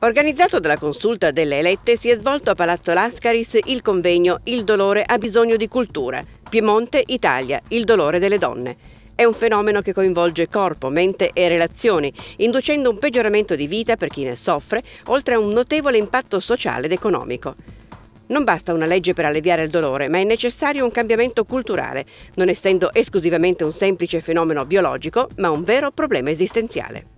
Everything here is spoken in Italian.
Organizzato dalla consulta delle elette, si è svolto a Palazzo Lascaris il convegno Il dolore ha bisogno di cultura. Piemonte, Italia, il dolore delle donne. È un fenomeno che coinvolge corpo, mente e relazioni, inducendo un peggioramento di vita per chi ne soffre, oltre a un notevole impatto sociale ed economico. Non basta una legge per alleviare il dolore, ma è necessario un cambiamento culturale, non essendo esclusivamente un semplice fenomeno biologico, ma un vero problema esistenziale.